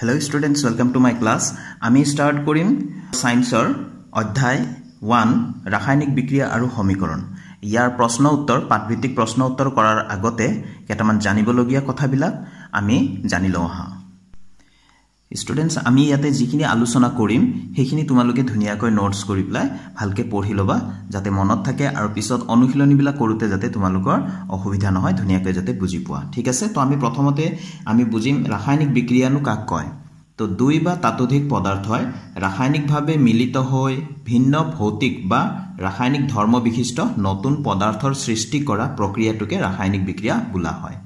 hello' students welcome to my class আমি start কৰিম ছায়েন্সৰ অধ্যায় ওৱান ৰাসায়নিক বিক্ৰিয়া আৰু সমীকৰণ ইয়াৰ প্ৰশ্ন উত্তৰ পাঠভিত্তিক প্ৰশ্ন উত্তৰ কৰাৰ আগতে কেইটামান জানিবলগীয়া কথাবিলাক আমি জানি লওঁ আহা ষ্টুডেণ্টছ আমি ইয়াতে যিখিনি আলোচনা কৰিম সেইখিনি তোমালোকে ধুনীয়াকৈ নোটছ কৰি পেলাই ভালকৈ পঢ়ি ল'বা যাতে মনত থাকে আৰু পিছত অনুশীলনীবিলাক কৰোঁতে যাতে তোমালোকৰ অসুবিধা নহয় ধুনীয়াকৈ যাতে বুজি পোৱা ঠিক আছে তো আমি প্ৰথমতে আমি বুজিম ৰাসায়নিক বিক্ৰিয়ানো কাক কয় তো দুই বা তাতোধিক পদাৰ্থই ৰাসায়নিকভাৱে মিলিত হৈ ভিন্ন ভৌতিক বা ৰাসায়নিক ধৰ্ম বিশিষ্ট নতুন পদাৰ্থৰ সৃষ্টি কৰা প্ৰক্ৰিয়াটোকে ৰাসায়নিক বিক্ৰিয়া বোলা হয়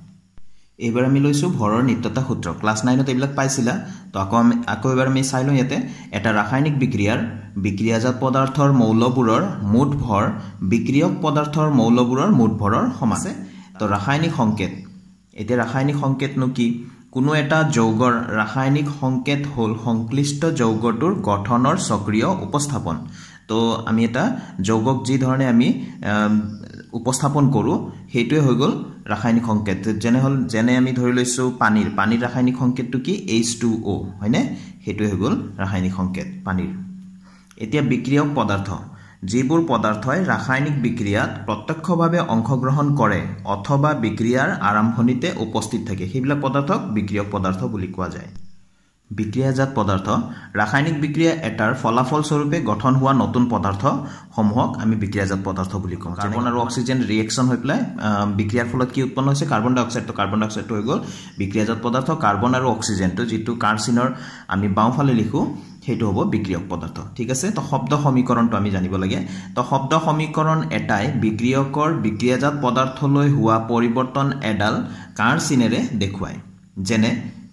এইবাৰ আমি লৈছোঁ ভৰৰ নিত্যতা সূত্ৰ ক্লাছ নাইনত এইবিলাক পাইছিলা তো আকৌ আমি আকৌ এবাৰ আমি চাই লওঁ ইয়াতে এটা ৰাসায়নিক বিক্ৰিয়াৰ বিক্ৰিয়াজাত পদাৰ্থৰ মৌলবোৰৰ মুঠ ভৰ বিক্ৰিয়ক পদাৰ্থৰ মৌলবোৰৰ মুঠ ভৰৰ সমান তো ৰাসায়নিক সংকেত এতিয়া ৰাসায়নিক সংকেতনো কি কোনো এটা যৌগৰ ৰাসায়নিক সংকেত হ'ল সংশ্লিষ্ট যৌগটোৰ গঠনৰ স্বক্ৰিয় উপস্থাপন তো আমি এটা যৌগক যিধৰণে আমি উপস্থাপন কৰোঁ সেইটোৱে হৈ গ'ল ৰাসায়নিক সংকেত যেনে হ'ল যেনে আমি ধৰি লৈছোঁ পানীৰ পানীৰ ৰাসায়নিক সংকেতটো কি এইচ টু অ' হয়নে সেইটোৱে হৈ গ'ল ৰাসায়নিক সংকেত পানীৰ এতিয়া বিক্ৰিয়ক পদাৰ্থ যিবোৰ পদাৰ্থই ৰাসায়নিক বিক্ৰিয়াত প্ৰত্যক্ষভাৱে অংশগ্ৰহণ কৰে অথবা বিক্ৰিয়াৰ আৰম্ভণিতে উপস্থিত থাকে সেইবিলাক পদাৰ্থক বিক্ৰিয়ক পদাৰ্থ বুলি কোৱা যায় বিক্ৰিয়াজাত পদাৰ্থ ৰাসায়নিক বিক্ৰিয়া এটাৰ ফলাফলস্বৰূপে গঠন হোৱা নতুন পদাৰ্থসমূহক আমি বিক্ৰিয়াজাত পদাৰ্থ বুলি কওঁ কাৰ্বন আৰু অক্সিজেন ৰিয়েকশ্যন হৈ পেলাই বিক্ৰিয়াৰ ফলত কি উৎপন্ন হৈছে কাৰ্বন ডাই অক্সাইডটো কাৰ্বন ডাই অক্সাইডটো হৈ গ'ল বিক্ৰিয়াজাত পদাৰ্থ কাৰ্বন আৰু অক্সিজেনটো যিটো কাৰ্চিনৰ আমি বাওঁফালে লিখোঁ সেইটো হ'ব বিক্ৰিয়ক পদাৰ্থ ঠিক আছে তো শব্দ সমীকৰণটো আমি জানিব লাগে তো শব্দ সমীকৰণ এটাই বিক্ৰিয়কৰ বিক্ৰিয়াজাত পদাৰ্থলৈ হোৱা পৰিৱৰ্তন এডাল কাৰ চিনেৰে দেখুৱায় যেনে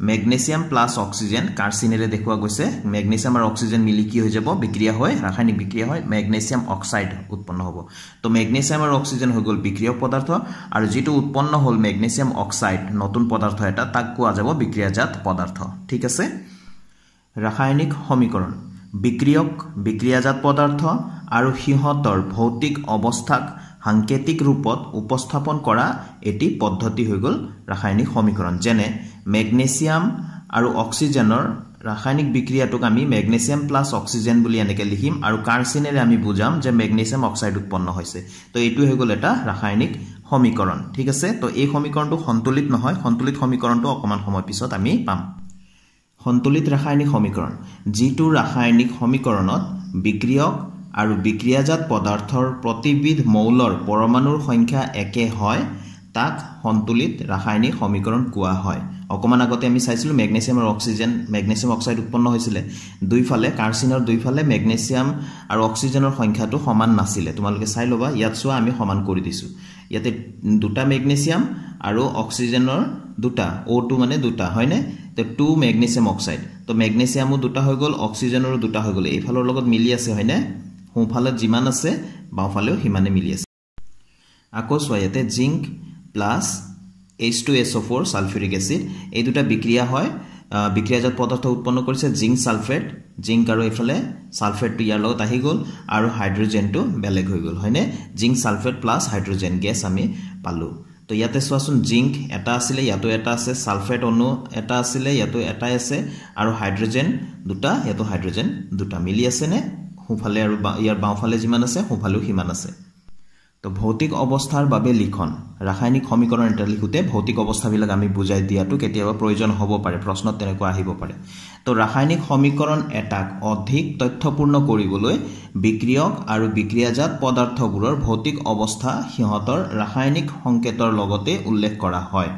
মেগনেছিয়াম প্লাছ অক্সিজেন কাৰ্চিনেৰে দেখুওৱা গৈছে মেগনেছিয়াম আৰু অক্সিজেন মিলি কি হৈ যাব বিক্ৰিয়া হয় ৰাসায়নিক বিক্ৰিয়া হয় মেগনেছিয়াম অক্সাইড উৎপন্ন হ'ব তো মেগনেছিয়াম আৰু অক্সিজেন হৈ গ'ল বিক্ৰিয়ক পদাৰ্থ আৰু যিটো উৎপন্ন হ'ল মেগনেছিয়াম অক্সাইড নতুন পদাৰ্থ এটা তাক কোৱা যাব বিক্ৰিয়াজাত পদাৰ্থ ঠিক আছে ৰাসায়নিক সমীকৰণ বিক্ৰিয়ক বিক্ৰিয়াজাত পদাৰ্থ আৰু সিহঁতৰ ভৌতিক অৱস্থাক সাংকেতিক ৰূপত উপস্থাপন কৰা এটি পদ্ধতি হৈ গ'ল ৰাসায়নিক সমীকৰণ যেনে মেগনেছিয়াম আৰু অক্সিজেনৰ ৰাসায়নিক বিক্ৰিয়াটোক আমি মেগনেছিয়াম প্লাছ অক্সিজেন বুলি এনেকৈ লিখিম আৰু কাৰ্চিনেৰে আমি বুজাম যে মেগনেছিয়াম অক্সাইড উৎপন্ন হৈছে তো এইটো হৈ গ'ল এটা ৰাসায়নিক সমীকৰণ ঠিক আছে তো এই সমীকৰণটো সন্তুলিত নহয় সন্তুলিত সমীকৰণটো অকণমান সময় পিছত আমি পাম সন্তুলিত ৰাসায়নিক সমীকৰণ যিটো ৰাসায়নিক সমীকৰণত বিক্ৰিয়ক আৰু বিক্ৰিয়াজাত পদাৰ্থৰ প্ৰতিবিধ মৌলৰ পৰমাণুৰ সংখ্যা একে হয় তাক সন্তুলিত ৰাসায়নিক সমীকৰণ কোৱা হয় অকণমান আগতে আমি চাইছিলোঁ মেগনেছিয়াম আৰু অক্সিজেন মেগনেছিয়াম অক্সাইড উৎপন্ন হৈছিলে দুইফালে কাৰ্চিনৰ দুইফালে মেগনেছিয়াম আৰু অক্সিজেনৰ সংখ্যাটো সমান নাছিলে তোমালোকে চাই ল'বা ইয়াত চোৱা আমি সমান কৰি দিছোঁ ইয়াতে দুটা মেগনেছিয়াম আৰু অক্সিজেনৰ দুটা অ' টু মানে দুটা হয়নে তো টু মেগনেছিয়াম অক্সাইড তো মেগনেছিয়ামো দুটা হৈ গ'ল অক্সিজেনৰো দুটা হৈ গ'ল এইফালৰ লগত মিলি আছে হয়নে সোঁফালে যিমান আছে বাওঁফালেও সিমানে মিলি আছে আকৌ চোৱা ইয়াতে zinc plus H two S O' four sulphuric acid এই দুটা বিক্ৰিয়া হয় বিক্ৰিয়াজাত পদাৰ্থ উৎপন্ন কৰিছে জিংক ছালফেট জিংক আৰু এইফালে ছালফেটটো ইয়াৰ লগত আহি গ'ল আৰু হাইড্ৰ'জেনটো বেলেগ হৈ গ'ল হয়নে zinc sulphate plus hydrogen gas আমি পালোঁ তো ইয়াতে চোৱাচোন জিংক এটা আছিলে ইয়াতো এটা আছে ছালফেট অনু এটা আছিলে ইয়াতো এটাই আছে আৰু হাইড্ৰ'জেন দুটা ইয়াতো হাইড্ৰ'জেন দুটা মিলি আছেনে সোঁফালে আৰু ইয়াৰ বাওঁফালে যিমান আছে সোঁফালেও সিমান আছে তো ভৌতিক অৱস্থাৰ বাবে লিখন ৰাসায়নিক সমীকৰণ এটা লিখোঁতে ভৌতিক অৱস্থাবিলাক আমি বুজাই দিয়াটো কেতিয়াবা প্ৰয়োজন হ'ব পাৰে প্ৰশ্নত তেনেকুৱা আহিব পাৰে তো ৰাসায়নিক সমীকৰণ এটাক অধিক তথ্যপূৰ্ণ কৰিবলৈ বিক্ৰিয়ক আৰু বিক্ৰিয়াজাত পদাৰ্থবোৰৰ ভৌতিক অৱস্থা সিহঁতৰ ৰাসায়নিক সংকেতৰ লগতে উল্লেখ কৰা হয়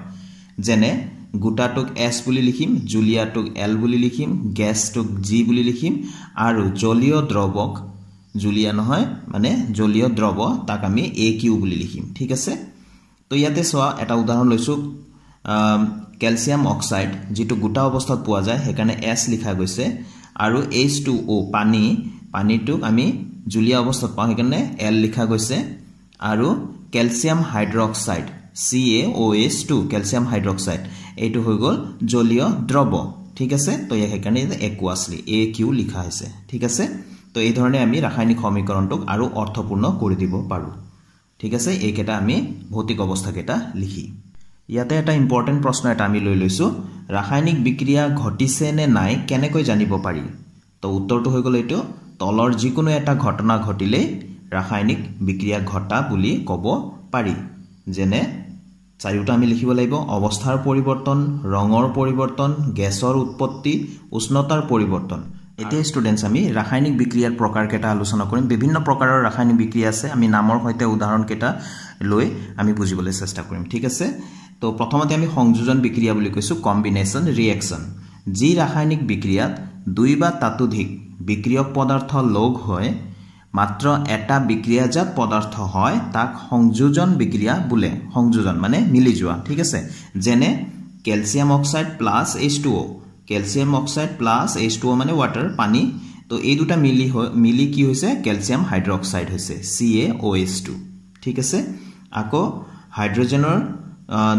যেনে গোটাটোক এছ বুলি লিখিম জুলিয়াটোক এল বুলি লিখিম গেছটোক জি বুলি লিখিম আৰু জলীয় দ্ৰৱক জুলীয়া নহয় মানে জলীয় দ্ৰৱ তাক আমি এ কিউ বুলি লিখিম ঠিক আছে তো ইয়াতে চোৱা এটা উদাহৰণ লৈছোঁ কেলছিয়াম অক্সাইড যিটো গোটা অৱস্থাত পোৱা যায় সেইকাৰণে এছ লিখা গৈছে আৰু এইচ টু অ' পানী পানীটোক আমি জুলীয়া অৱস্থাত পাওঁ সেইকাৰণে এল লিখা গৈছে আৰু calcium hydroxide C A O' H two calcium hydroxide এইটো হৈ গ'ল জলীয় দ্ৰৱ ঠিক আছে তো ইয়াক সেইকাৰণে একুৱাচলি এ কিউ লিখা হৈছে ঠিক আছে তো এইধৰণে আমি ৰাসায়নিক সমীকৰণটোক আৰু অৰ্থপূৰ্ণ কৰি দিব পাৰোঁ ঠিক আছে এইকেইটা আমি ভৌতিক অৱস্থাকেইটা লিখি ইয়াতে এটা ইম্পৰ্টেণ্ট প্ৰশ্ন এটা আমি লৈ লৈছোঁ ৰাসায়নিক বিক্ৰিয়া ঘটিছে নে নাই কেনেকৈ জানিব পাৰি তো উত্তৰটো হৈ গ'ল এইটো তলৰ যিকোনো এটা ঘটনা ঘটিলেই ৰাসায়নিক বিক্ৰিয়া ঘটা বুলি ক'ব পাৰি যেনে চাৰিওটা আমি লিখিব লাগিব অৱস্থাৰ পৰিৱৰ্তন ৰঙৰ পৰিৱৰ্তন গেছৰ উৎপত্তি উষ্ণতাৰ পৰিৱৰ্তন এতিয়া ষ্টুডেণ্টছ আমি ৰাসায়নিক বিক্ৰিয়াৰ প্ৰকাৰকেইটা আলোচনা কৰিম বিভিন্ন প্ৰকাৰৰ ৰাসায়নিক বিক্ৰিয়া আছে আমি নামৰ সৈতে উদাহৰণকেইটা লৈ আমি বুজিবলৈ চেষ্টা কৰিম ঠিক আছে তো প্ৰথমতে আমি সংযোজন বিক্ৰিয়া বুলি কৈছোঁ কম্বিনেশ্যন ৰিয়েকশ্যন যি ৰাসায়নিক বিক্ৰিয়াত দুই বা তাতোধিক বিক্ৰিয়ক পদাৰ্থ লগ হয় মাত্ৰ এটা বিক্ৰিয়াজাত পদাৰ্থ হয় তাক সংযোজন বিক্ৰিয়া বোলে সংযোজন মানে মিলি যোৱা ঠিক আছে যেনে calcium oxide plus H two O' calcium oxide plus H two O' মানে ৱাটাৰ পানী তো এই দুটা মিলি হৈ মিলি কি হৈছে কেলছিয়াম অক্সাইড হৈছে C A O' H two ঠিক আছে আকৌ হাইড্ৰজেনৰ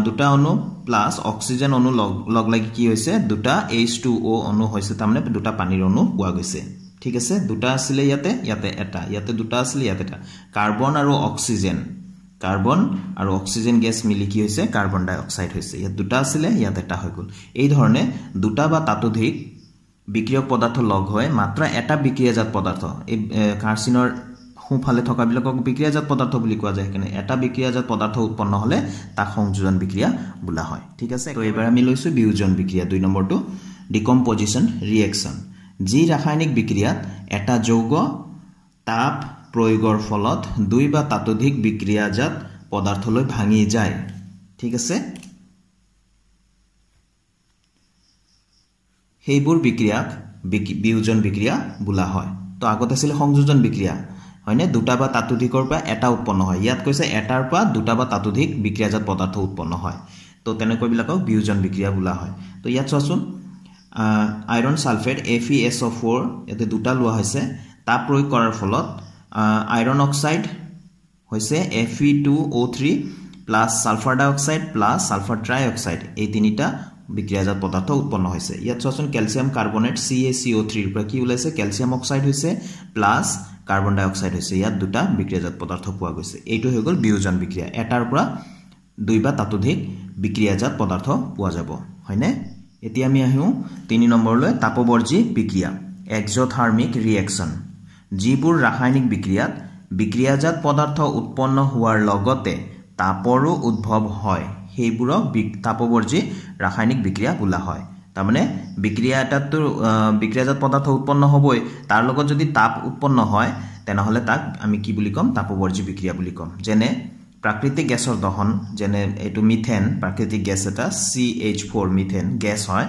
দুটা অনু প্লাছ অক্সিজেন অনু লগ লগ লাগি কি হৈছে দুটা এইচ টু অ' অনু হৈছে তাৰমানে দুটা পানীৰ অনু পোৱা গৈছে ঠিক আছে দুটা আছিলে ইয়াতে ইয়াতে এটা ইয়াতে দুটা আছিলে ইয়াতে এটা কাৰ্বন আৰু অক্সিজেন কাৰ্বন আৰু অক্সিজেন গেছ মিলি কি হৈছে কাৰ্বন ডাই অক্সাইড হৈছে ইয়াত দুটা আছিলে ইয়াত এটা হৈ গ'ল এই ধৰণে দুটা বা তাতোধিক বিক্ৰিয়ক পদাৰ্থ লগ হৈ মাত্ৰ এটা বিক্ৰিয়াজাত পদাৰ্থ এই কাৰ্চিনৰ সোঁফালে থকাবিলাকক বিক্ৰিয়াজাত পদাৰ্থ বুলি কোৱা যায় সেইকাৰণে এটা বিক্ৰিয়াজাত পদাৰ্থ উৎপন্ন হ'লে তাক সংযোজন বিক্ৰিয়া বোলা হয় ঠিক আছে এইবাৰ আমি লৈছোঁ বিয়োজন বিক্ৰিয়া দুই নম্বৰটো ডিকম্পজিশ্যন ৰিয়েকশ্যন যি ৰাসায়নিক বিক্ৰিয়াত এটা যৌগ তাপ প্ৰয়োগৰ ফলত দুই বা তাতোধিক বিক্ৰিয়াজাত পদাৰ্থলৈ ভাঙি যায় ঠিক আছে সেইবোৰ বিক্ৰিয়াক বিয়োজন বিক্ৰিয়া বোলা হয় তো আগত আছিলে সংযোজন বিক্ৰিয়া হয়নে দুটা বা তাতোধিকৰ পৰা এটা উৎপন্ন হয় ইয়াত কৈছে এটাৰ পৰা দুটা বা তাতোধিক বিক্ৰিয়াজাত পদাৰ্থ উৎপন্ন হয় তো তেনেকুৱাবিলাকক বিয়োজন বিক্ৰিয়া বোলা হয় তো ইয়াত চোৱাচোন আইৰণ ছালফেট এ ফি এছ অ' ফ'ৰ ইয়াতে দুটা লোৱা হৈছে তা প্ৰয়োগ কৰাৰ ফলত আইৰন অক্সাইড হৈছে এ ফি two O' three plus sulphur dioxide plus sulphur trioxide এই তিনিটা বিক্ৰিয়াজাত পদাৰ্থ উৎপন্ন হৈছে ইয়াত চোৱাচোন calcium carbonate C A C O' থ্ৰীৰ পৰা কি ওলাইছে কেলছিয়াম অক্সাইড হৈছে প্লাছ কাৰ্বন ডাই অক্সাইড হৈছে ইয়াত দুটা বিক্ৰিয়াজাত পদাৰ্থ পোৱা গৈছে এইটো হৈ গ'ল বিয়োজন বিক্ৰিয়া এটাৰ পৰা দুই বা ততোধিক বিক্ৰিয়াজাত পদাৰ্থ পোৱা যাব হয়নে এতিয়া আমি আহোঁ তিনি নম্বৰলৈ তাপবৰ্জী বিক্ৰিয়া এক্সথাৰ্মিক ৰিয়েকশ্যন যিবোৰ ৰাসায়নিক বিক্ৰিয়াত বিক্ৰিয়াজাত পদাৰ্থ উৎপন্ন হোৱাৰ লগতে তাপৰো উদ্ভৱ হয় সেইবোৰক বি তাপবৰ্জী ৰাসায়নিক বিক্ৰিয়া বোলা হয় তাৰমানে বিক্ৰিয়া এটাতো বিক্ৰিয়াজাত পদাৰ্থ উৎপন্ন হ'বই তাৰ লগত যদি তাপ উৎপন্ন হয় তেনেহ'লে তাক আমি কি বুলি ক'ম তাপবৰ্জী বিক্ৰিয়া বুলি ক'ম যেনে প্ৰাকৃতিক গেছৰ দহন যেনে এইটো মিথেন প্ৰাকৃতিক গেছ এটা C H four methane gas হয়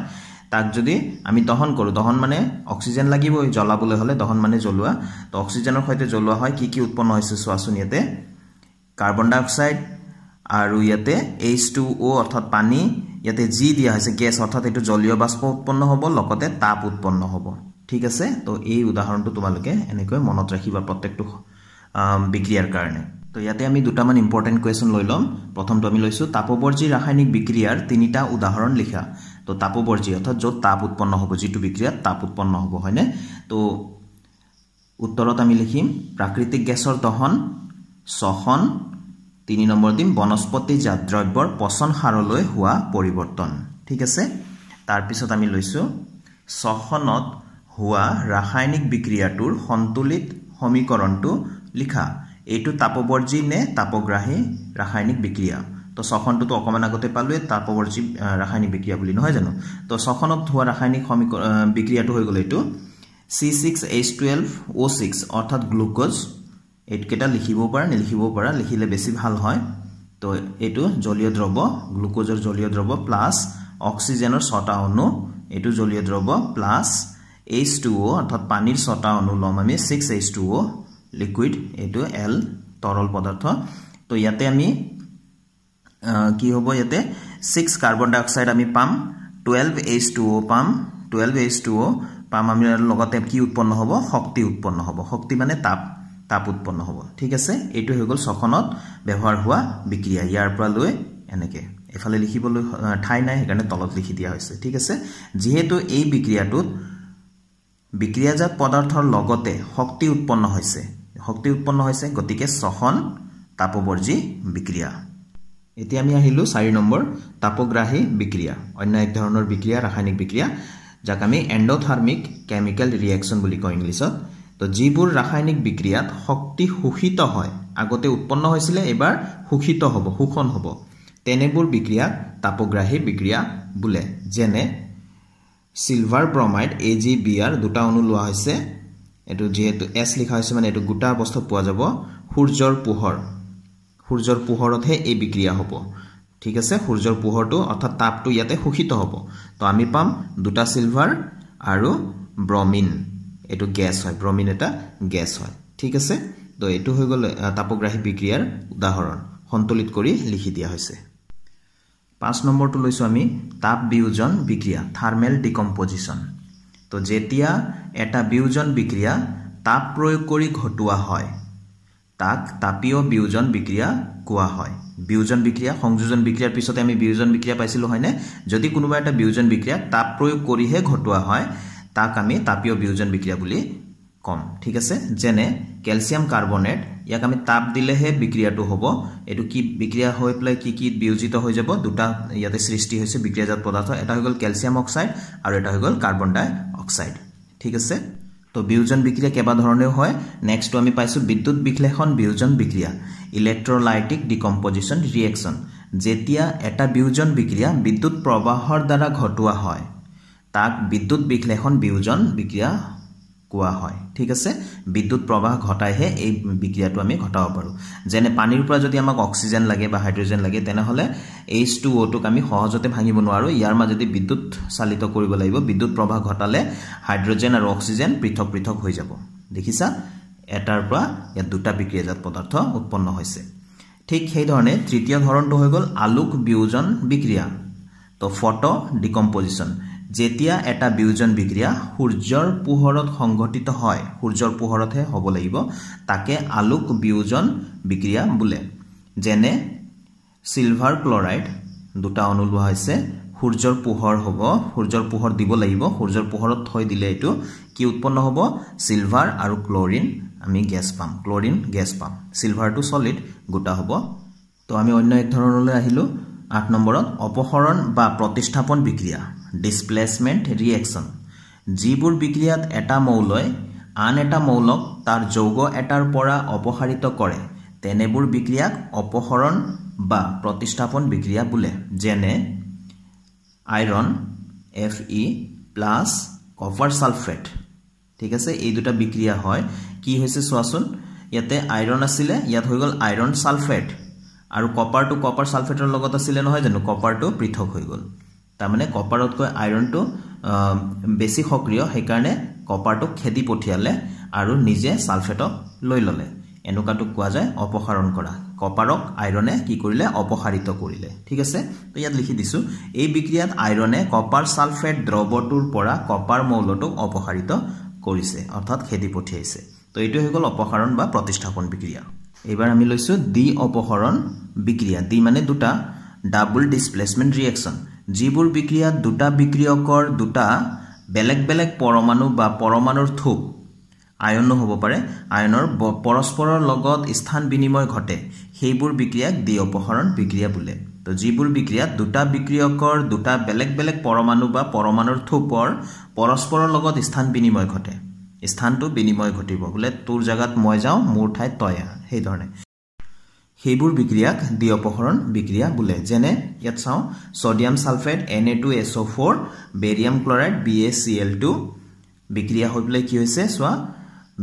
তাক যদি আমি দহন কৰোঁ দহন মানে অক্সিজেন লাগিবই জ্বলাবলৈ হ'লে দহন মানে জ্বলোৱা তো অক্সিজেনৰ সৈতে জ্বলোৱা হয় কি কি উৎপন্ন হৈছে চোৱাচোন ইয়াতে কাৰ্বন ডাই অক্সাইড আৰু ইয়াতে এইচ টু অ' অৰ্থাৎ পানী ইয়াতে জি দিয়া হৈছে গেছ অৰ্থাৎ এইটো জলীয় বাষ্প উৎপন্ন হ'ব লগতে তাপ উৎপন্ন হ'ব ঠিক আছে তো এই উদাহৰণটো তোমালোকে এনেকৈ মনত ৰাখিবা প্ৰত্যেকটো বিক্ৰিয়াৰ কাৰণে তো ইয়াতে আমি দুটামান ইম্পৰ্টেণ্ট কুৱেশ্যন লৈ ল'ম প্ৰথমটো আমি লৈছোঁ তাপবৰ্জী ৰাসায়নিক বিক্ৰিয়াৰ তিনিটা উদাহৰণ লিখা তো তাপবৰ্জী অৰ্থাৎ য'ত তাপ উৎপন্ন হ'ব যিটো বিক্ৰিয়াত তাপ উৎপন্ন হ'ব হয়নে তো উত্তৰত আমি লিখিম প্ৰাকৃতিক গেছৰ দহন চহন তিনি নম্বৰ দিম বনস্পতি জাত দ্ৰব্যৰ পচন সাৰলৈ হোৱা পৰিৱৰ্তন ঠিক আছে তাৰপিছত আমি লৈছোঁ চহনত হোৱা ৰাসায়নিক বিক্ৰিয়াটোৰ সন্তুলিত সমীকৰণটো লিখা এইটো তাপবৰ্জী নে তাপগ্ৰাহী ৰাসায়নিক বিক্ৰিয়া তো ছখনটোতো অকণমান আগতে পালোৱে তাপবৰ্জী ৰাসায়নিক বিক্ৰিয়া বুলি নহয় জানো তো ছখনত হোৱা ৰাসায়নিক সমীক বিক্ৰিয়াটো হৈ গ'ল এইটো C six H twelve O' six অৰ্থাৎ গ্লুক'জ এইকেইটা লিখিব পাৰা নিলিখিব পাৰা লিখিলে বেছি ভাল হয় তো এইটো জলীয় দ্ৰব্য গ্লুক'জৰ জলীয় দ্ৰব্য প্লাছ অক্সিজেনৰ ছটা অনু এইটো জলীয় দ্ৰব্য প্লাছ এইচ টু অ' অৰ্থাৎ পানীৰ ছটা অনু ল'ম আমি six H two O' liquid এইটো এল তরল পদার্থ তো ইয়াতে আমি কি হব ইয়াতে সিক্স কার্বন ডাইঅক্সাইড আমি পাম টুয়েলভ এইচ টু ও পাম টুয়েলভ এইচ টু ও পাম আমি লগতে কি উৎপন্ন হব শক্তি উৎপন্ন হব শক্তি মানে তাপ তাপ উৎপন্ন হব ঠিক আছে এইটো হয়ে গেল ছখনত ব্যবহার হওয়া বিক্রিয়া ইয়ারপরা লো এনেকে এফালে লিখিবলৈ ঠাই নাই সেইকাৰণে তলত লিখি দিয়া হৈছে ঠিক আছে যিহেতু এই বিক্ৰিয়াটোত বিক্ৰিয়াজাত পদাৰ্থৰ লগতে শক্তি উৎপন্ন হৈছে শক্তি উৎপন্ন হৈছে গতিকে চহন তাপবৰ্জী বিক্ৰিয়া এতিয়া আমি আহিলোঁ চাৰি নম্বৰ তাপগ্ৰাহী বিক্ৰিয়া অন্য এক ধৰণৰ বিক্ৰিয়া ৰাসায়নিক বিক্ৰিয়া যাক আমি এণ্ডথাৰ্মিক কেমিকেল ৰিয়েকশ্যন বুলি কওঁ ইংলিছত তো যিবোৰ ৰাসায়নিক বিক্ৰিয়াত শক্তি শোষিত হয় আগতে উৎপন্ন হৈছিলে এইবাৰ শোষিত হ'ব শোষণ হ'ব তেনেবোৰ বিক্ৰিয়াক তাপগ্ৰাহী বিক্ৰিয়া বোলে যেনে silver bromide A G B R দুটা অনু লোৱা হৈছে এইটো যিহেতু এছ লিখা হৈছে মানে এইটো গোটা অৱস্থা পোৱা যাব সূৰ্যৰ পোহৰ সূৰ্যৰ পোহৰতহে এই বিক্ৰিয়া হ'ব ঠিক আছে সূৰ্যৰ পোহৰটো অৰ্থাৎ তাপটো ইয়াতে শোষিত হ'ব তো আমি পাম দুটা চিলভাৰ আৰু ব্ৰমিন এইটো গেছ হয় ব্ৰমিন এটা গেছ হয় ঠিক আছে তো এইটো হৈ গ'ল তাপগ্ৰাহী বিক্ৰিয়াৰ উদাহৰণ সন্তুলিত কৰি লিখি দিয়া হৈছে পাঁচ নম্বৰটো লৈছোঁ আমি তাপ বিয়োজন বিক্ৰিয়া থাৰ্মেল ডিকম্প'জিশ্যন তো যেতিয়া এটা বিয়োজন বিক্ৰিয়া তাপ প্ৰয়োগ কৰি ঘটোৱা হয় তাক তাপীয় বিয়োজন বিক্ৰিয়া কোৱা হয় বিয়োজন বিক্ৰিয়া সংযোজন বিক্ৰিয়াৰ পিছতে আমি বিয়োজন বিক্ৰিয়া পাইছিলোঁ হয়নে যদি কোনোবা এটা বিয়োজন বিক্ৰিয়া তাপ প্ৰয়োগ কৰিহে ঘটোৱা হয় তাক আমি তাপীয় বিয়োজন বিক্ৰিয়া বুলি ক'ম ঠিক আছে যেনে কেলছিয়াম কাৰ্বনেট ইয়াক আমি তাপ দিলেহে বিক্ৰিয়াটো হ'ব এইটো কি বিক্ৰিয়া হৈ পেলাই কি কি বিয়োজিত হৈ যাব দুটা ইয়াতে সৃষ্টি হৈছে বিক্ৰিয়াজাত পদাৰ্থ এটা হৈ গ'ল কেলছিয়াম অক্সাইড আৰু এটা হৈ গ'ল কাৰ্বন ডাই অক্সাইড ঠিক আছে তো বিয়োজন বিক্ৰিয়া ধৰণেও হয় নেক্সটটো আমি পাইছোঁ বিদ্যুৎ বিশ্লেষণ বিয়োজন বিক্ৰিয়া ইলেক্ট্ৰলাইটিক ডিকম্পজিশ্যন ৰিয়েকশ্যন যেতিয়া এটা বিয়োজন বিক্ৰিয়া বিদ্যুৎ প্ৰৱাহৰ দ্বাৰা ঘটোৱা হয় তাক বিদ্যুৎ বিশ্লেষণ বিয়োজন বিক্ৰিয়া কোৱা হয় ঠিক আছে বিদ্যুৎ প্ৰৱাহ ঘটাইহে এই বিক্ৰিয়াটো আমি ঘটাব পাৰোঁ যেনে পানীৰ পৰা যদি আমাক অক্সিজেন লাগে বা হাইড্ৰজেন লাগে তেনেহ'লে এইচ টু অ'টোক আমি সহজতে ভাঙিব নোৱাৰোঁ ইয়াৰ মাজেদি বিদ্যুৎ চালিত কৰিব লাগিব বিদ্যুৎ প্ৰৱাহ ঘটালে হাইড্ৰজেন আৰু অক্সিজেন পৃথক পৃথক হৈ যাব দেখিছা এটাৰ পৰা ইয়াত দুটা বিক্ৰিয়াজাত পদাৰ্থ উৎপন্ন হৈছে ঠিক সেইধৰণে তৃতীয় ধৰণটো হৈ গ'ল আলোক বিয়োজন বিক্ৰিয়া তো ফটো ডিকম্পজিশ্যন যেতিয়া এটা বিয়োজন বিক্ৰিয়া সূৰ্যৰ পোহৰত সংঘটিত হয় সূৰ্যৰ পোহৰতহে হ'ব লাগিব তাকে আলোক বিয়োজন বিক্ৰিয়া বোলে যেনে চিলভাৰ ক্লৰাইড দুটা অণু লোৱা হৈছে সূৰ্যৰ পোহৰ হ'ব সূৰ্যৰ পোহৰ দিব লাগিব সূৰ্যৰ পোহৰত থৈ দিলে এইটো কি উৎপন্ন হ'ব চিলভাৰ আৰু ক্লৰিন আমি গেছ পাম ক্লৰিন গেছ পাম চিলভাৰটো চলিড গোটা হ'ব তো আমি অন্য এক ধৰণলৈ আহিলোঁ আঠ নম্বৰত অপসৰণ বা প্ৰতিষ্ঠাপন বিক্ৰিয়া ডিসপ্লেসমেন্ট ৰিয়েকশন যিবোৰ বিক্ৰিয়াত এটা মৌলই আন এটা মৌলক তাৰ যৌগ এটাৰ পৰা অপসাৰিত কৰে তেনেবোৰ বিক্ৰিয়াক অপসৰণ বা প্ৰতিস্থাপন বিক্ৰিয়া বোলে যেনে iron F E plus copper sulphate ঠিক আছে এই দুটা বিক্ৰিয়া হয় কি হৈছে চোৱাচোন ইয়াতে আইৰণ আছিলে ইয়াত হৈ গ'ল আইৰণ ছালফেট আৰু কপাৰটো কপাৰ ছালফেটৰ লগত আছিলে নহয় জানো কপাৰটো পৃথক হৈ গ'ল তাৰমানে কপাৰতকৈ আইৰণটো বেছি সক্ৰিয় সেইকাৰণে কপাৰটোক খেদি পঠিয়ালে আৰু নিজে ছালফেটক লৈ ল'লে এনেকুৱাটোক কোৱা যায় অপসাৰণ কৰা কপাৰক আইৰণে কি কৰিলে অপসাৰিত কৰিলে ঠিক আছে তো ইয়াত লিখি দিছোঁ এই বিক্ৰিয়াত আইৰণে কপাৰ ছালফেট দ্ৰৱটোৰ পৰা কপাৰ মৌলটোক অপসাৰিত কৰিছে অৰ্থাৎ খেদি পঠিয়াইছে তো এইটো হৈ গ'ল অপসাৰণ বা প্ৰতিষ্ঠাপন বিক্ৰিয়া এইবাৰ আমি লৈছোঁ দি অপসৰণ বিক্ৰিয়া দি মানে দুটা ডাবল ডিছপ্লেচমেণ্ট ৰিয়েকশ্যন যিবোৰ বিক্ৰিয়াত দুটা বিক্ৰিয়কৰ দুটা বেলেগ বেলেগ পৰমাণু বা পৰমাণুৰ থোপ আয়নো হ'ব পাৰে আয়নৰ পৰস্পৰৰ লগত স্থান বিনিময় ঘটে সেইবোৰ বিক্ৰিয়াক দি অপহৰণ বিক্ৰিয়া বোলে তো যিবোৰ বিক্ৰিয়াত দুটা বিক্ৰিয়কৰ দুটা বেলেগ বেলেগ পৰমাণু বা পৰমাণুৰ থোপৰ পৰস্পৰৰ লগত স্থান বিনিময় ঘটে স্থানটো বিনিময় ঘটিব বোলে তোৰ জেগাত মই যাওঁ মোৰ ঠাইত তই আহ সেইধৰণে সেইবোৰ বিক্ৰিয়াক দ্বি অপহৰণ বিক্ৰিয়া বোলে যেনে ইয়াত চাওঁ sodium sulphate N A two S O' four barium chloride B A C L two বিক্ৰিয়া হৈ পেলাই কি হৈছে চোৱা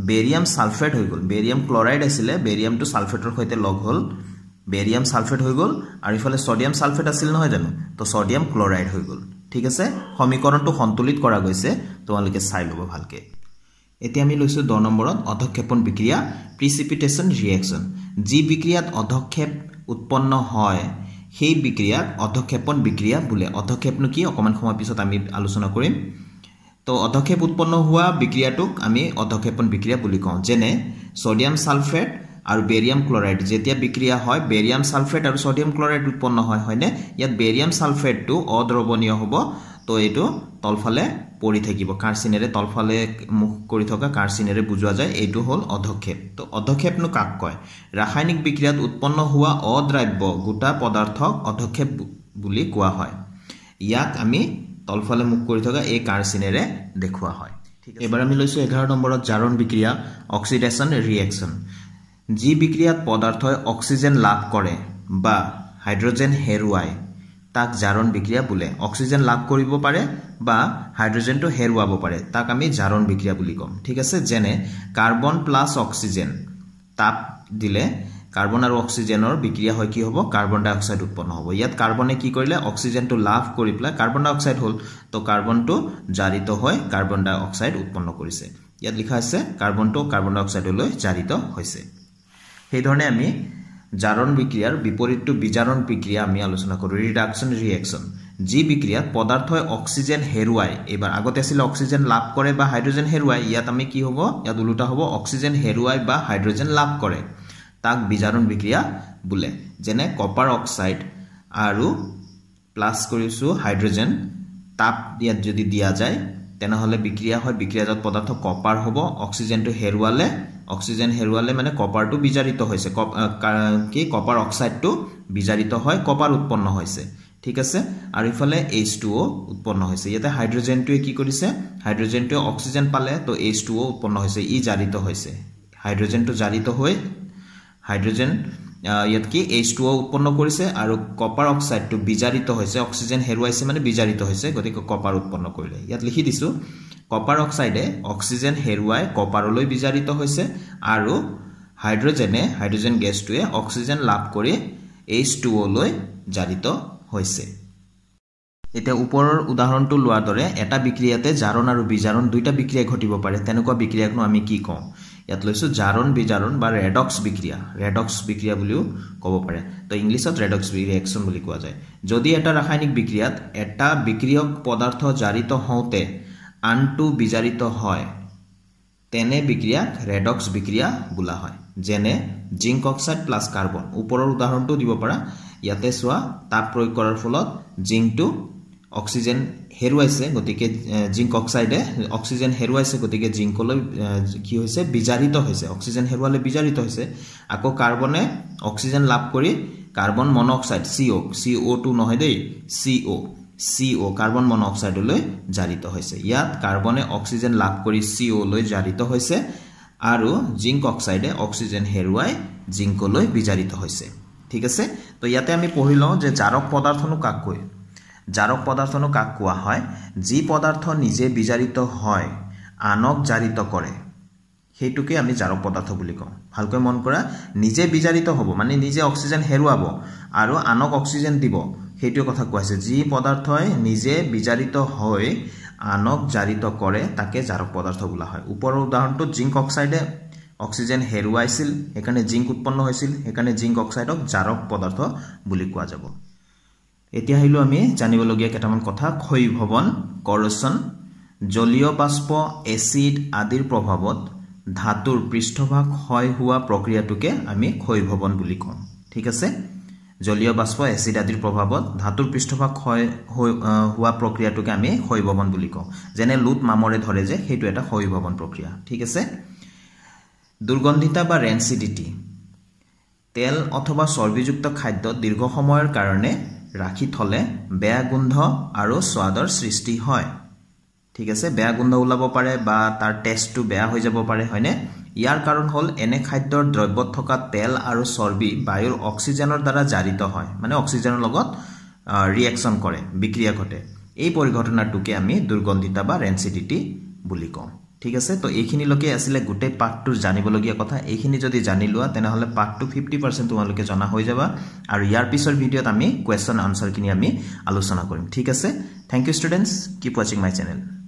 বেৰিয়াম ছালফেট হৈ গ'ল বেৰিয়াম ক্লৰাইড আছিলে বেৰিয়ামটো ছালফেটৰ সৈতে লগ হ'ল বেৰিয়াম ছালফেট হৈ গ'ল আৰু ইফালে ছডিয়াম ছালফেট আছিল নহয় জানো তো ছডিয়াম ক্লৰাইড হৈ গ'ল ঠিক আছে সমীকৰণটো সন্তুলিত কৰা গৈছে তোমালোকে চাই ল'ব ভালকৈ এতিয়া আমি লৈছোঁ দহ নম্বৰত অধক্ষেপণ বিক্ৰিয়া প্ৰিচিপিটেশ্যন ৰিয়েকশ্যন যি বিক্ৰিয়াত অধক্ষেপ উৎপন্ন হয় সেই বিক্ৰিয়াক অধক্ষেপন বিক্ৰিয়া বোলে অধক্ষেপনো কি অকণমান সময়ৰ পিছত আমি আলোচনা কৰিম তো অধক্ষেপ উৎপন্ন হোৱা বিক্ৰিয়াটোক আমি অধক্ষেপন বিক্ৰিয়া বুলি কওঁ যেনে ছডিয়াম ছালফেট আৰু বেৰিয়াম ক্লৰাইড যেতিয়া বিক্ৰিয়া হয় বেৰিয়াম ছালফেট আৰু ছডিয়াম ক্লৰাইড উৎপন্ন হয় হয়নে ইয়াত বেৰিয়াম ছালফেটটো অদ্ৰৱণীয় হ'ব তো এইটো তলফালে পৰি থাকিব কাৰচিনেৰে তলফালে মুখ কৰি থকা কাৰচিনেৰে বুজোৱা যায় এইটো হ'ল অধক্ষেপ তো অধক্ষেপনো কাক কয় ৰাসায়নিক বিক্ৰিয়াত উৎপন্ন হোৱা অদ্ৰাব্য গোটা পদাৰ্থক অধক্ষেপ বুলি কোৱা হয় ইয়াক আমি তলফালে মুখ কৰি থকা এই কাৰচিনেৰে দেখুওৱা হয় এইবাৰ আমি লৈছোঁ এঘাৰ নম্বৰত জাৰণ বিক্ৰিয়া অক্সিডেশ্যন ৰিয়েকশ্যন যি বিক্ৰিয়াত পদাৰ্থই অক্সিজেন লাভ কৰে বা হাইড্ৰজেন হেৰুৱায় তাক জাৰণ বিক্ৰিয়া বোলে অক্সিজেন লাভ কৰিব পাৰে বা হাইড্ৰজেনটো হেৰুৱাব পাৰে তাক আমি জাৰণ বিক্ৰিয়া বুলি ক'ম ঠিক আছে যেনে কাৰ্বন প্লাছ অক্সিজেন তাপ দিলে কাৰ্বন আৰু অক্সিজেনৰ বিক্ৰিয়া হয় কি হ'ব কাৰ্বন ডাই অক্সাইড উৎপন্ন হ'ব ইয়াত কাৰ্বনে কি কৰিলে অক্সিজেনটো লাভ কৰি পেলাই কাৰ্বন ডাই অক্সাইড হ'ল তো কাৰ্বনটো জাৰিত হৈ কাৰ্বন ডাই অক্সাইড উৎপন্ন কৰিছে ইয়াত লিখা আছে কাৰ্বনটো কাৰ্বন ডাই অক্সাইডলৈ জাৰিত হৈছে সেইধৰণে আমি জাৰণ বিক্ৰিয়াৰ বিপৰীতটো বীজাৰণ বিক্ৰিয়া আমি আলোচনা কৰোঁ ৰিডাকশ্যন ৰিয়েকশ্যন যি বিক্ৰিয়াত পদাৰ্থই অক্সিজেন হেৰুৱাই এইবাৰ আগতে আছিলে অক্সিজেন লাভ কৰে বা হাইড্ৰজেন হেৰুৱাই ইয়াত আমি কি হ'ব ইয়াত ওলোটা হ'ব অক্সিজেন হেৰুৱাই বা হাইড্ৰজেন লাভ কৰে তাক বীজাৰণ বিক্ৰিয়া বোলে যেনে কপাৰ অক্সাইড আৰু প্লাছ কৰিছোঁ হাইড্ৰজেন তাপ ইয়াত যদি দিয়া যায় তেনেহ'লে বিক্ৰিয়া হয় বিক্ৰিয়াজাত পদাৰ্থ কপাৰ হ'ব অক্সিজেনটো হেৰুৱালে অক্সিজেন হেৰুৱালে মানে কপাৰটো বিজাৰিত হৈছে কি কপাৰ অক্সাইডটো বিজাৰিত হয় কপাৰ উৎপন্ন হৈছে ঠিক আছে আৰু ইফালে এইচ টু অ' উৎপন্ন হৈছে ইয়াতে হাইড্ৰজেনটোৱে কি কৰিছে হাইড্ৰজেনটোৱে অক্সিজেন পালে তো এইচ টু অ' উৎপন্ন হৈছে ই জাৰিত হৈছে হাইড্ৰজেনটো জাৰিত হৈ হাইড্ৰজেন ইয়াত কি এইচ টু অ' উৎপন্ন কৰিছে আৰু কপাৰ অক্সাইডটো বিজাৰিত হৈছে অক্সিজেন হেৰুৱাইছে মানে বিজাৰিত হৈছে গতিকে কপাৰ উৎপন্ন কৰিলে ইয়াত লিখি দিছোঁ কপাৰ অক্সাইডে অক্সিজেন হেৰুৱাই কপাৰলৈ বিজাৰিত হৈছে আৰু হাইড্ৰজেনে হাইড্ৰজেন গেছটোৱে অক্সিজেন লাভ কৰি এইচ টু অ'লৈ জাৰিত হৈছে এতিয়া ওপৰৰ উদাহৰণটো লোৱাৰ দৰে এটা বিক্ৰিয়াতে জাৰণ আৰু বিজাৰণ দুয়োটা বিক্ৰিয়া ঘটিব পাৰে তেনেকুৱা বিক্ৰিয়াকনো আমি কি কওঁ ইয়াত লৈছোঁ জাৰণ বিজাৰণ বা ৰেডক্স বিক্ৰিয়া ৰেডক্স বিক্ৰিয়া বুলিও ক'ব পাৰে তো ইংলিছত ৰেডক্স ৰিয়েকশ্যন বুলি কোৱা যায় যদি এটা ৰাসায়নিক বিক্ৰিয়াত এটা বিক্ৰিয়ক পদাৰ্থ জাৰিত হওঁতে আনটো বিজাৰিত হয় তেনে বিক্ৰিয়াক ৰেডক্স বিক্ৰিয়া বোলা হয় যেনে জিংক অক্সাইড প্লাছ কাৰ্বন ওপৰৰ উদাহৰণটো দিব পাৰা ইয়াতে চোৱা তাপ প্ৰয়োগ কৰাৰ ফলত জিংকটো অক্সিজেন হেৰুৱাইছে গতিকে জিংক অক্সাইডে অক্সিজেন হেৰুৱাইছে গতিকে জিংকলৈ কি হৈছে বিজাৰিত হৈছে অক্সিজেন হেৰুৱালে বিজাৰিত হৈছে আকৌ কাৰ্বনে অক্সিজেন লাভ কৰি carbon monoxide C O' C O' টো নহয় দেই C O' C O' carbon মনঅক্সাইডলৈ জাৰিত হৈছে ইয়াত কাৰ্বনে অক্সিজেন লাভ কৰি চি অ'লৈ জাৰিত হৈছে আৰু জিংক অক্সাইডে অক্সিজেন হেৰুৱাই জিংকলৈ বিজাৰিত হৈছে ঠিক আছে তো ইয়াতে আমি পঢ়ি লওঁ যে জাৰক পদাৰ্থনো কাক কৈ জাৰক পদাৰ্থনো কাক কোৱা হয় যি পদাৰ্থ নিজে বিজাৰিত হয় আনক জাৰিত কৰে সেইটোকে আমি জাৰক পদাৰ্থ বুলি কওঁ ভালকৈ মন কৰা নিজে বিজাৰিত হ'ব মানে নিজে অক্সিজেন হেৰুৱাব আৰু আনক অক্সিজেন দিব সেইটোৱে কথা কোৱাইছে যি পদাৰ্থই নিজে বিজাৰিত হৈ আনক জাৰিত কৰে তাকে জাৰক পদাৰ্থ বোলা হয় ওপৰৰ উদাহৰণটো জিংক অক্সাইডে অক্সিজেন হেৰুৱাইছিল সেইকাৰণে জিংক উৎপন্ন হৈছিল সেইকাৰণে জিংক অক্সাইডক জাৰক পদাৰ্থ বুলি কোৱা যাব এতিয়া আহিলোঁ আমি জানিবলগীয়া কেইটামান কথা ক্ষয়ভৱন কৰচন জলীয় বাষ্প এচিড আদিৰ প্ৰভাৱত ধাতুৰ পৃষ্ঠভাগ ক্ষয় হোৱা প্ৰক্ৰিয়াটোকে আমি ক্ষয়ভৱন বুলি কওঁ ঠিক আছে জলীয় বাষ্প এচিড আদিৰ প্ৰভাৱত ধাতুৰ পৃষ্ঠভাগ ক্ষয় হোৱা প্ৰক্ৰিয়াটোকে আমি শৈভৱন বুলি কওঁ যেনে লোট মামৰে ধৰে যে সেইটো এটা শৈভৱন প্ৰক্ৰিয়া ঠিক আছে দুৰ্গন্ধিতা বা ৰেঞ্চিডিটি তেল অথবা চৰ্বিযুক্ত খাদ্য দীৰ্ঘ সময়ৰ কাৰণে ৰাখি থ'লে বেয়া গোন্ধ আৰু স্বাদৰ সৃষ্টি হয় ঠিক আছে বেয়া গোন্ধ ওলাব পাৰে বা তাৰ টেষ্টটো বেয়া হৈ যাব পাৰে হয়নে ইয়াৰ কাৰণ হ'ল এনে খাদ্যৰ দ্ৰব্যত থকা তেল আৰু চৰ্বি বায়ুৰ অক্সিজেনৰ দ্বাৰা জাৰিত হয় মানে অক্সিজেনৰ লগত ৰিয়েকশ্যন কৰে বিক্ৰিয়া ঘটে এই পৰিঘটনাটোকে আমি দুৰ্গন্ধিতা বা ৰেঞ্চিডিটি বুলি কওঁ ঠিক আছে তো এইখিনিলৈকে আছিলে গোটেই পাঠটোৰ জানিবলগীয়া কথা এইখিনি যদি জানি লোৱা তেনেহ'লে পাঠটো ফিফটি পাৰ্চেণ্ট তোমালোকে জনা হৈ যাবা আৰু ইয়াৰ পিছৰ ভিডিঅ'ত আমি কুৱেশ্যন আনচাৰখিনি আমি আলোচনা কৰিম ঠিক আছে থেংক ইউ ষ্টুডেণ্টছ কিপ ৱাচিং মাই চেনেল